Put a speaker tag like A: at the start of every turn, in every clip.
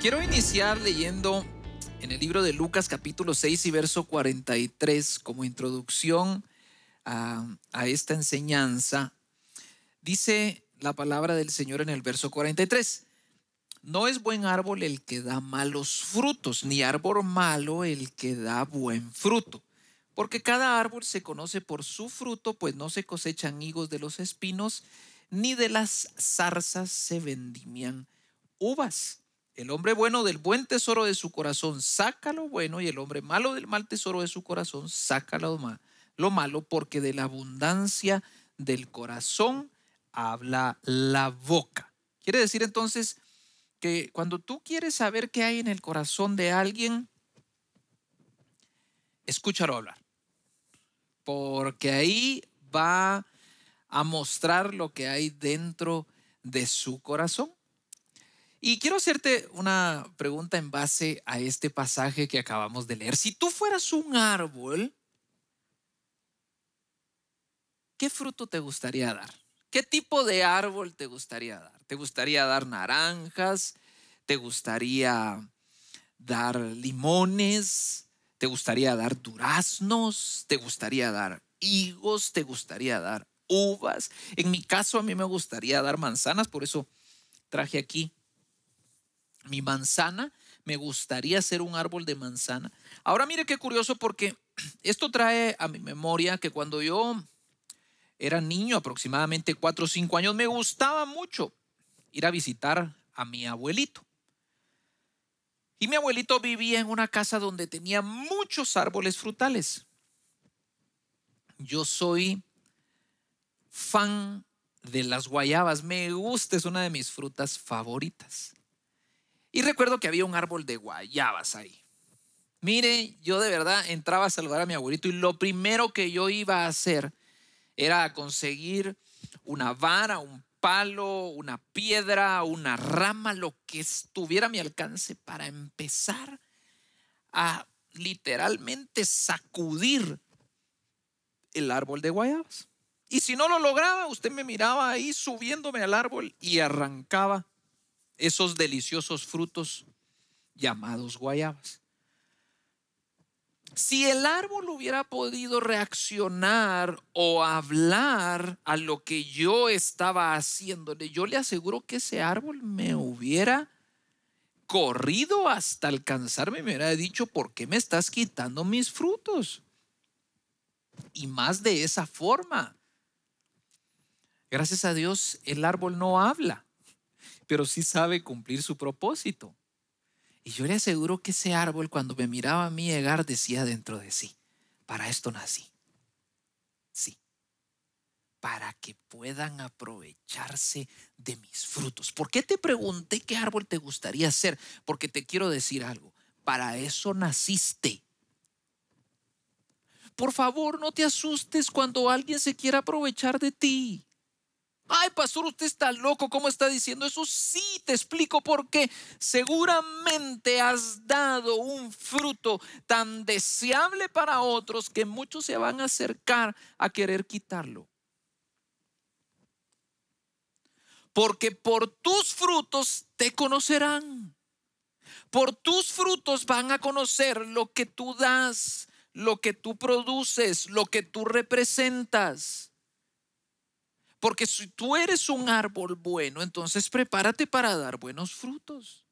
A: Quiero iniciar leyendo en el libro de Lucas capítulo 6 y verso 43 como introducción a, esta enseñanza. Dice la palabra del Señor en el verso 43. No es buen árbol el que da malos frutos, ni árbol malo el que da buen fruto. Porque cada árbol se conoce por su fruto, pues no se cosechan higos de los espinos, ni de las zarzas se vendimian uvas. El hombre bueno del buen tesoro de su corazón saca lo bueno y el hombre malo del mal tesoro de su corazón saca lo, malo porque de la abundancia del corazón habla la boca. Quiere decir entonces que cuando tú quieres saber qué hay en el corazón de alguien, escúchalo hablar. Porque ahí va a mostrar lo que hay dentro de su corazón. Y quiero hacerte una pregunta en base a este pasaje que acabamos de leer. Si tú fueras un árbol, ¿qué fruto te gustaría dar? ¿Qué tipo de árbol te gustaría dar? ¿Te gustaría dar naranjas? ¿Te gustaría dar limones? ¿Te gustaría dar duraznos? ¿Te gustaría dar higos? ¿Te gustaría dar uvas? En mi caso a mí me gustaría dar manzanas, por eso traje aquí mi manzana, me gustaría ser un árbol de manzana. Ahora mire qué curioso porque esto trae a mi memoria que cuando yo era niño, aproximadamente 4 o 5 años, me gustaba mucho ir a visitar a mi abuelito. Y mi abuelito vivía en una casa donde tenía muchos árboles frutales. Yo soy fan de las guayabas, me gusta, es una de mis frutas favoritas. Y recuerdo que había un árbol de guayabas ahí. Mire, yo de verdad entraba a saludar a mi abuelito y lo primero que yo iba a hacer era conseguir una vara, un palo, una piedra, una rama, lo que estuviera a mi alcance para empezar a literalmente sacudir el árbol de guayabas. Y si no lo lograba, usted me miraba ahí subiéndome al árbol y arrancaba esos deliciosos frutos llamados guayabas. Si el árbol hubiera podido reaccionar o hablar a lo que yo estaba haciéndole, yo le aseguro que ese árbol me hubiera corrido hasta alcanzarme, me hubiera dicho, ¿por qué me estás quitando mis frutos? Y más de esa forma. Gracias a Dios, el árbol no habla pero sí sabe cumplir su propósito. Y yo le aseguro que ese árbol cuando me miraba a mí llegar decía dentro de sí, para esto nací. Sí, para que puedan aprovecharse de mis frutos. ¿Por qué te pregunté qué árbol te gustaría ser? Porque te quiero decir algo, para eso naciste. Por favor, no te asustes cuando alguien se quiera aprovechar de ti. Ay, pastor, usted está loco, ¿cómo está diciendo eso? Sí, te explico por qué seguramente has dado un fruto tan deseable para otros que muchos se van a acercar a querer quitarlo. Porque por tus frutos te conocerán. Por tus frutos van a conocer lo que tú das, lo que tú produces, lo que tú representas. Porque si tú eres un árbol bueno, entonces prepárate para dar buenos frutos.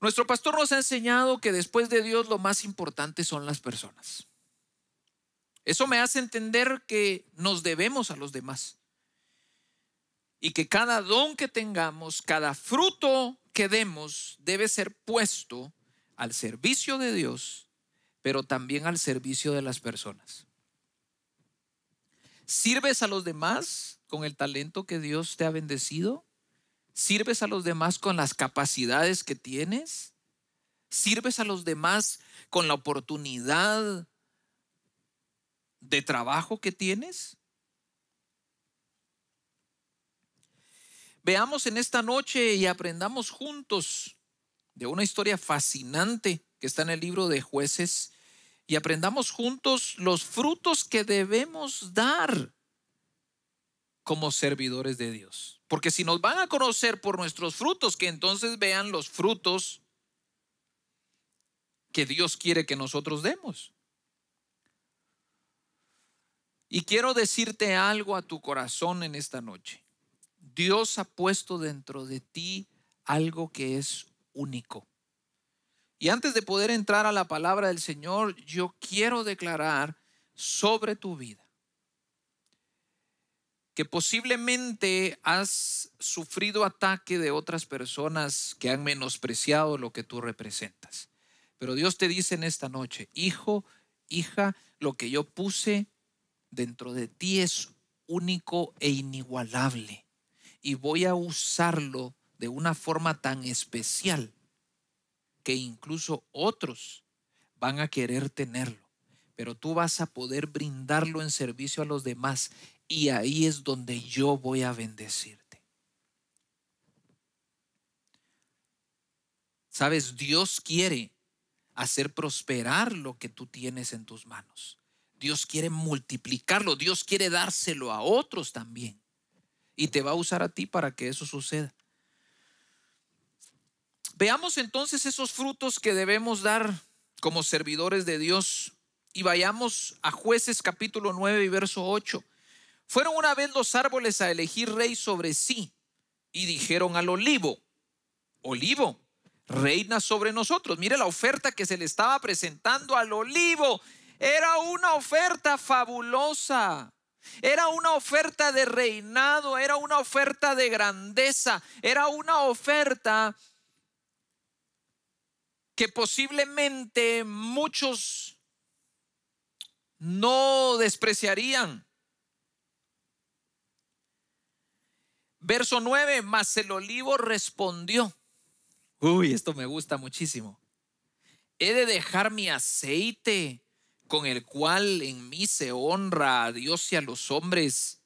A: Nuestro pastor nos ha enseñado que después de Dios lo más importante son las personas. Eso me hace entender que nos debemos a los demás. Y que cada don que tengamos, cada fruto que demos, debe ser puesto al servicio de Dios pero también al servicio de las personas. ¿Sirves a los demás con el talento que Dios te ha bendecido? ¿Sirves a los demás con las capacidades que tienes? ¿Sirves a los demás con la oportunidad de trabajo que tienes? Veamos en esta noche y aprendamos juntos de una historia fascinante que está en el libro de jueces y aprendamos juntos los frutos que debemos dar como servidores de Dios. Porque si nos van a conocer por nuestros frutos, que entonces vean los frutos que Dios quiere que nosotros demos. Y quiero decirte algo a tu corazón en esta noche. Dios ha puesto dentro de ti algo que es único. Y antes de poder entrar a la palabra del Señor, yo quiero declarar sobre tu vida que posiblemente has sufrido ataque de otras personas que han menospreciado lo que tú representas. Pero Dios te dice en esta noche, hijo, hija, lo que yo puse dentro de ti es único e inigualable. Y voy a usarlo de una forma tan especial que incluso otros van a querer tenerlo, pero tú vas a poder brindarlo en servicio a los demás y ahí es donde yo voy a bendecirte. Sabes, Dios quiere hacer prosperar lo que tú tienes en tus manos. Dios quiere multiplicarlo, Dios quiere dárselo a otros también. Y te va a usar a ti para que eso suceda. Veamos entonces esos frutos que debemos dar como servidores de Dios y vayamos a jueces capítulo 9 y verso 8. Fueron una vez los árboles a elegir rey sobre sí y dijeron al olivo, olivo, reina sobre nosotros. Mire la oferta que se le estaba presentando al olivo. Era una oferta fabulosa. Era una oferta de reinado, era una oferta de grandeza, era una oferta que posiblemente muchos no despreciarían. Verso 9, mas el olivo respondió. Uy, esto me gusta muchísimo. He de dejar mi aceite con el cual en mí se honra a Dios y a los hombres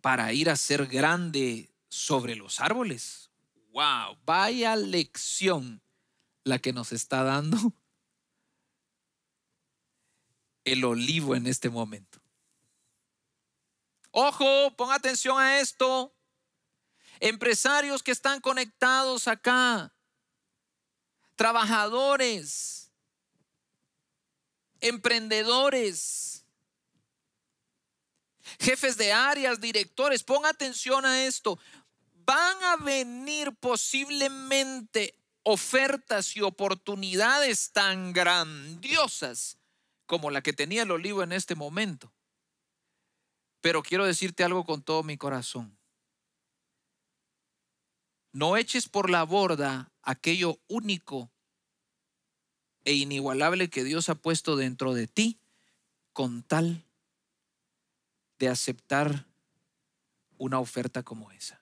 A: para ir a ser grande sobre los árboles. ¡Wow! Vaya lección la que nos está dando el olivo en este momento. Ojo, pon atención a esto. Empresarios que están conectados acá, trabajadores, emprendedores, jefes de áreas, directores, pon atención a esto. Van a venir posiblemente ofertas y oportunidades tan grandiosas como la que tenía el olivo en este momento. Pero quiero decirte algo con todo mi corazón. No eches por la borda aquello único e inigualable que Dios ha puesto dentro de ti con tal de aceptar una oferta como esa.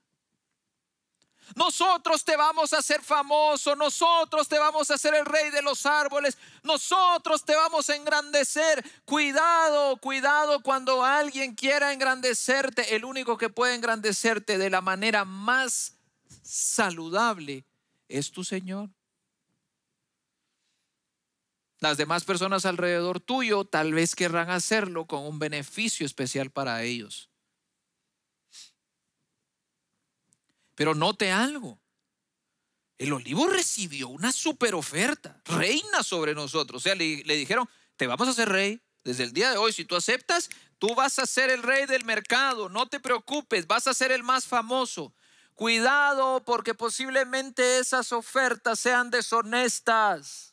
A: Nosotros te vamos a hacer famoso, nosotros te vamos a hacer el rey de los árboles, nosotros te vamos a engrandecer. Cuidado, cuidado cuando alguien quiera engrandecerte. El único que puede engrandecerte de la manera más saludable es tu Señor. Las demás personas alrededor tuyo tal vez querrán hacerlo con un beneficio especial para ellos. Pero note algo. El olivo recibió una super oferta, reina sobre nosotros. O sea, le, dijeron, te vamos a hacer rey. Desde el día de hoy, si tú aceptas, tú vas a ser el rey del mercado. No te preocupes, vas a ser el más famoso. Cuidado porque posiblemente esas ofertas sean deshonestas.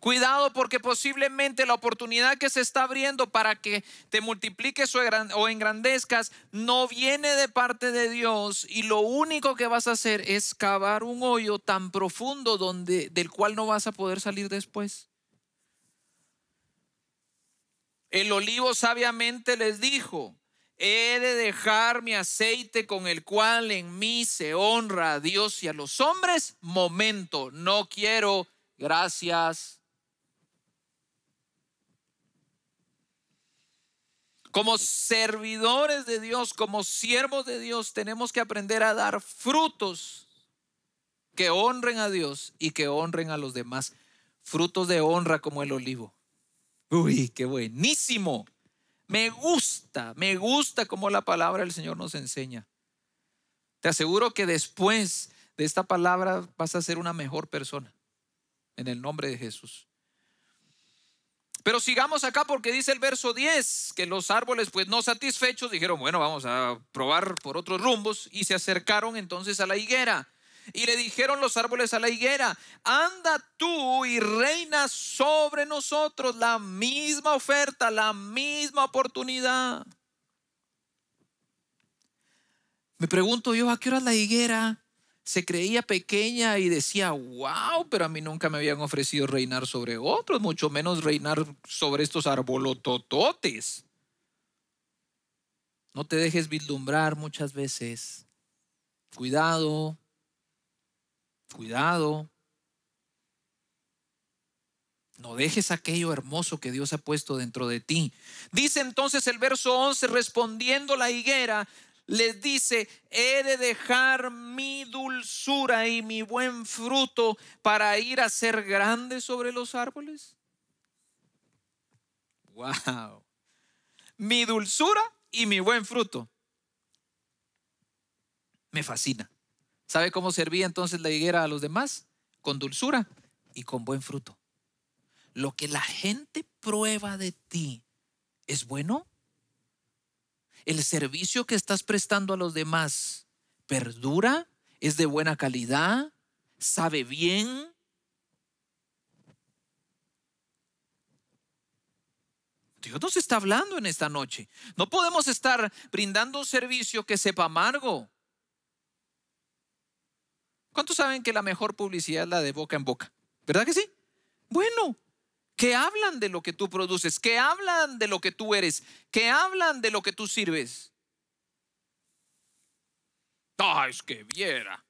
A: Cuidado porque posiblemente la oportunidad que se está abriendo para que te multipliques o engrandezcas no viene de parte de Dios y lo único que vas a hacer es cavar un hoyo tan profundo donde, del cual no vas a poder salir después. El olivo sabiamente les dijo, he de dejar mi aceite con el cual en mí se honra a Dios y a los hombres. Momento, no quiero gracias Como servidores de Dios, como siervos de Dios, tenemos que aprender a dar frutos que honren a Dios y que honren a los demás. Frutos de honra como el olivo. Uy, qué buenísimo. Me gusta, me gusta como la palabra del Señor nos enseña. Te aseguro que después de esta palabra vas a ser una mejor persona. En el nombre de Jesús. Pero sigamos acá porque dice el verso 10 que los árboles pues no satisfechos dijeron, bueno, vamos a probar por otros rumbos y se acercaron entonces a la higuera. Y le dijeron los árboles a la higuera, anda tú y reina sobre nosotros la misma oferta, la misma oportunidad. Me pregunto yo, ¿a qué hora la higuera se creía pequeña y decía, wow, pero a mí nunca me habían ofrecido reinar sobre otros, mucho menos reinar sobre estos arbolotototes. No te dejes vislumbrar muchas veces. Cuidado, cuidado. No dejes aquello hermoso que Dios ha puesto dentro de ti. Dice entonces el verso 11, respondiendo la higuera, les dice, he de dejar mi dulzura y mi buen fruto para ir a ser grande sobre los árboles? Wow. Mi dulzura y mi buen fruto. Me fascina. ¿Sabe cómo servía entonces la higuera a los demás? Con dulzura y con buen fruto. Lo que la gente prueba de ti es bueno el servicio que estás prestando a los demás perdura, es de buena calidad, sabe bien. Dios nos está hablando en esta noche. No podemos estar brindando un servicio que sepa amargo. ¿Cuántos saben que la mejor publicidad es la de boca en boca? ¿Verdad que sí? Bueno, que hablan de lo que tú produces, que hablan de lo que tú eres, que hablan de lo que tú sirves. Ah, es que viera.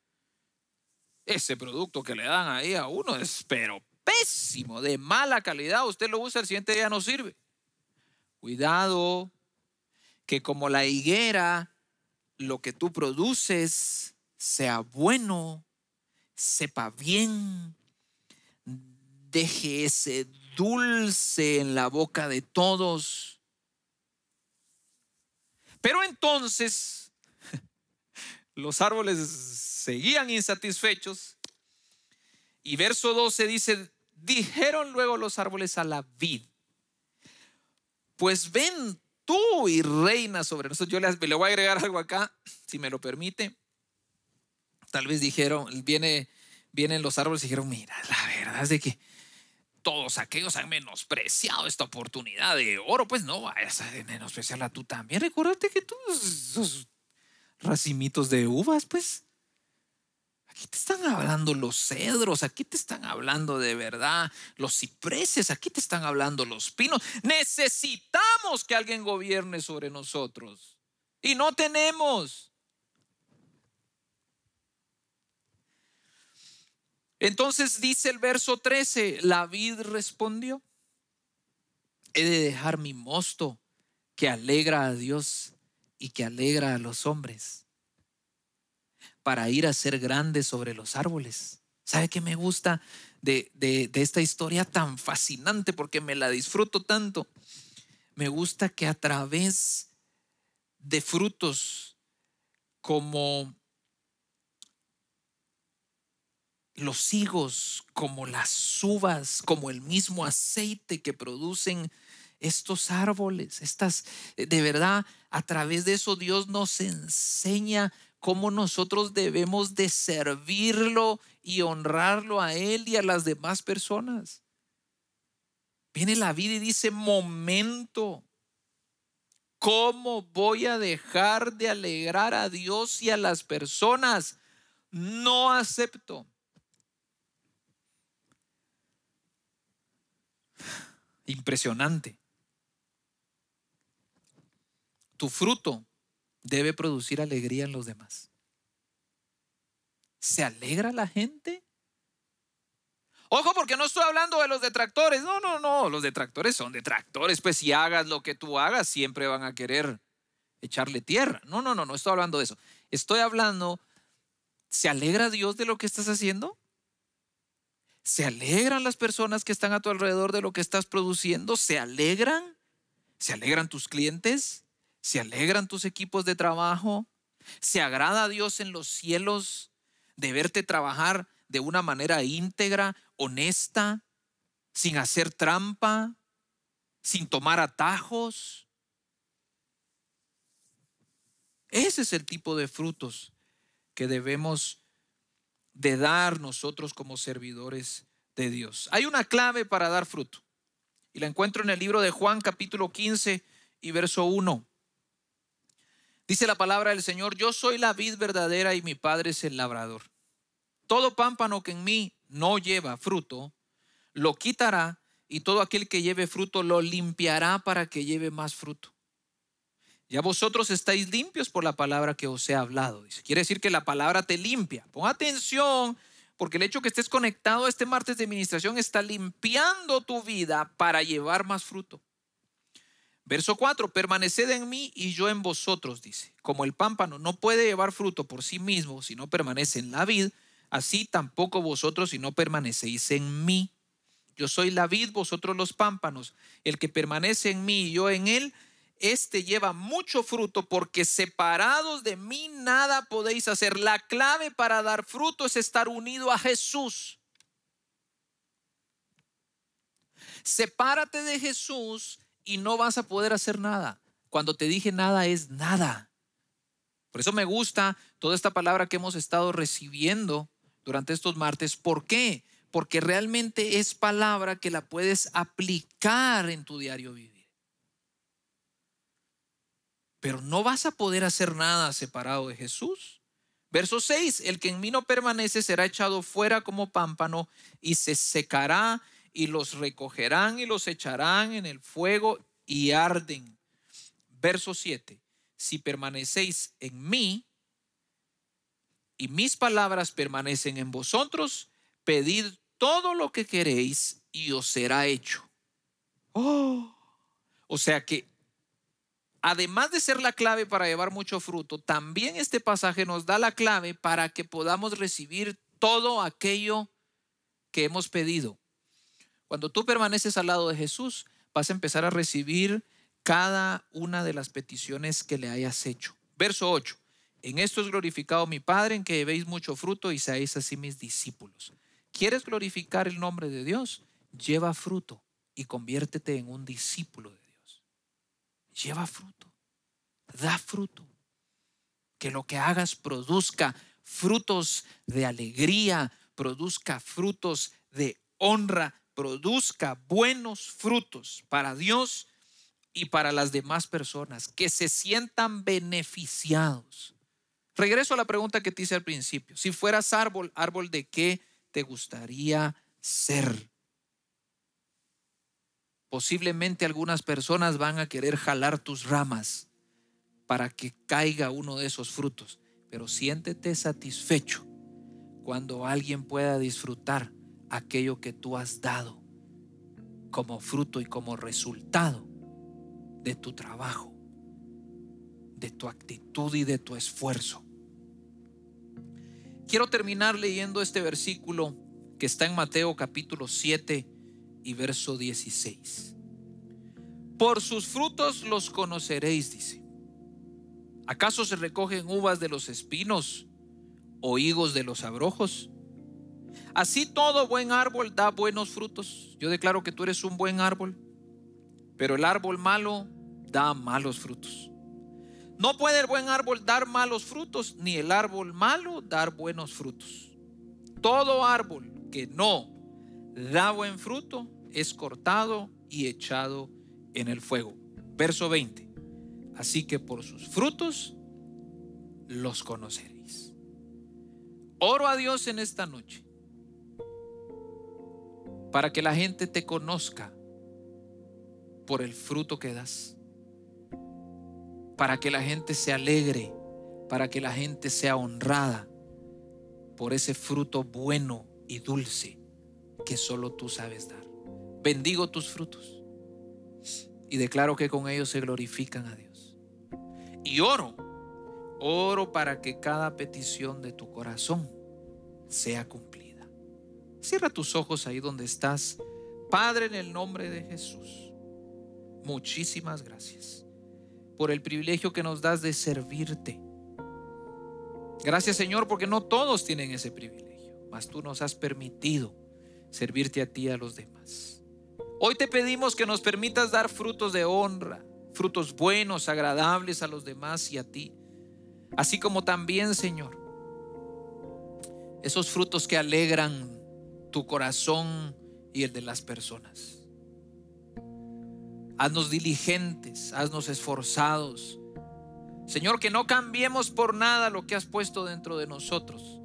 A: Ese producto que le dan ahí a uno es pero pésimo, de mala calidad. Usted lo usa, el siguiente día no sirve. Cuidado, que como la higuera, lo que tú produces sea bueno, sepa bien, deje ese dulce en la boca de todos. Pero entonces los árboles seguían insatisfechos y verso 12 dice, dijeron luego los árboles a la vid, pues ven tú y reina sobre nosotros. Yo le, voy a agregar algo acá, si me lo permite. Tal vez dijeron, viene, vienen los árboles y dijeron, mira, la verdad es de que todos aquellos han menospreciado esta oportunidad de oro, pues no vayas a menospreciarla tú también. Recuérdate que todos esos racimitos de uvas, pues, aquí te están hablando los cedros, aquí te están hablando de verdad los cipreses, aquí te están hablando los pinos. Necesitamos que alguien gobierne sobre nosotros. Y no tenemos. Entonces dice el verso 13, la vid respondió, he de dejar mi mosto que alegra a Dios y que alegra a los hombres para ir a ser grande sobre los árboles. ¿Sabe qué me gusta de, de, esta historia tan fascinante? Porque me la disfruto tanto. Me gusta que a través de frutos como los higos, como las uvas, como el mismo aceite que producen estos árboles, estas, eh, de verdad, a través de eso Dios nos enseña cómo nosotros debemos de servirlo y honrarlo a Él y a las demás personas. Viene la vida y dice, momento, ¿cómo voy a dejar de alegrar a Dios y a las personas? No acepto Impresionante. Tu fruto debe producir alegría en los demás. ¿Se alegra la gente? Ojo, porque no estoy hablando de los detractores. No, no, no. Los detractores son detractores. Pues si hagas lo que tú hagas, siempre van a querer echarle tierra. No, no, no, no estoy hablando de eso. Estoy hablando, ¿se alegra Dios de lo que estás haciendo? ¿Se alegran las personas que están a tu alrededor de lo que estás produciendo? ¿Se alegran? ¿Se alegran tus clientes? ¿Se alegran tus equipos de trabajo? ¿Se agrada a Dios en los cielos de verte trabajar de una manera íntegra, honesta, sin hacer trampa, sin tomar atajos? Ese es el tipo de frutos que debemos de dar nosotros como servidores de Dios. Hay una clave para dar fruto y la encuentro en el libro de Juan capítulo 15 y verso 1. Dice la palabra del Señor, yo soy la vid verdadera y mi Padre es el labrador. Todo pámpano que en mí no lleva fruto, lo quitará y todo aquel que lleve fruto lo limpiará para que lleve más fruto. Ya vosotros estáis limpios por la palabra que os he hablado. Quiere decir que la palabra te limpia. Pon atención, porque el hecho que estés conectado a este martes de administración está limpiando tu vida para llevar más fruto. Verso 4, permaneced en mí y yo en vosotros, dice. Como el pámpano no puede llevar fruto por sí mismo si no permanece en la vid, así tampoco vosotros si no permanecéis en mí. Yo soy la vid, vosotros los pámpanos. El que permanece en mí y yo en él, este lleva mucho fruto porque separados de mí nada podéis hacer. La clave para dar fruto es estar unido a Jesús. Sepárate de Jesús y no vas a poder hacer nada. Cuando te dije nada es nada. Por eso me gusta toda esta palabra que hemos estado recibiendo durante estos martes. ¿Por qué? Porque realmente es palabra que la puedes aplicar en tu diario vivir pero no vas a poder hacer nada separado de Jesús. Verso 6, el que en mí no permanece será echado fuera como pámpano y se secará y los recogerán y los echarán en el fuego y arden. Verso 7, si permanecéis en mí y mis palabras permanecen en vosotros, pedid todo lo que queréis y os será hecho. Oh, o sea que además de ser la clave para llevar mucho fruto, también este pasaje nos da la clave para que podamos recibir todo aquello que hemos pedido. Cuando tú permaneces al lado de Jesús, vas a empezar a recibir cada una de las peticiones que le hayas hecho. Verso 8. En esto es glorificado mi Padre, en que llevéis mucho fruto y seáis así mis discípulos. ¿Quieres glorificar el nombre de Dios? Lleva fruto y conviértete en un discípulo de lleva fruto, da fruto. Que lo que hagas produzca frutos de alegría, produzca frutos de honra, produzca buenos frutos para Dios y para las demás personas, que se sientan beneficiados. Regreso a la pregunta que te hice al principio. Si fueras árbol, árbol de qué te gustaría ser? Posiblemente algunas personas van a querer jalar tus ramas para que caiga uno de esos frutos, pero siéntete satisfecho cuando alguien pueda disfrutar aquello que tú has dado como fruto y como resultado de tu trabajo, de tu actitud y de tu esfuerzo. Quiero terminar leyendo este versículo que está en Mateo capítulo 7, y verso 16. Por sus frutos los conoceréis, dice. ¿Acaso se recogen uvas de los espinos o higos de los abrojos? Así todo buen árbol da buenos frutos. Yo declaro que tú eres un buen árbol, pero el árbol malo da malos frutos. No puede el buen árbol dar malos frutos, ni el árbol malo dar buenos frutos. Todo árbol que no da buen fruto, es cortado y echado en el fuego. Verso 20. Así que por sus frutos los conoceréis. Oro a Dios en esta noche para que la gente te conozca por el fruto que das, para que la gente se alegre, para que la gente sea honrada por ese fruto bueno y dulce que solo tú sabes dar. Bendigo tus frutos y declaro que con ellos se glorifican a Dios. Y oro, oro para que cada petición de tu corazón sea cumplida. Cierra tus ojos ahí donde estás. Padre, en el nombre de Jesús, muchísimas gracias por el privilegio que nos das de servirte. Gracias Señor porque no todos tienen ese privilegio, mas tú nos has permitido servirte a ti y a los demás. Hoy te pedimos que nos permitas dar frutos de honra, frutos buenos, agradables a los demás y a ti. Así como también, Señor, esos frutos que alegran tu corazón y el de las personas. Haznos diligentes, haznos esforzados. Señor, que no cambiemos por nada lo que has puesto dentro de nosotros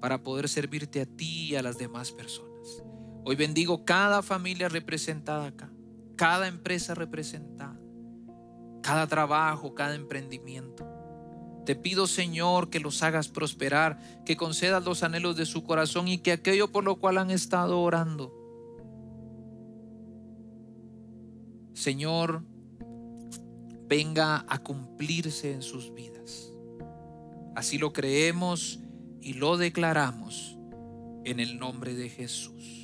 A: para poder servirte a ti y a las demás personas. Hoy bendigo cada familia representada acá, cada empresa representada, cada trabajo, cada emprendimiento. Te pido, Señor, que los hagas prosperar, que concedas los anhelos de su corazón y que aquello por lo cual han estado orando, Señor, venga a cumplirse en sus vidas. Así lo creemos y lo declaramos en el nombre de Jesús.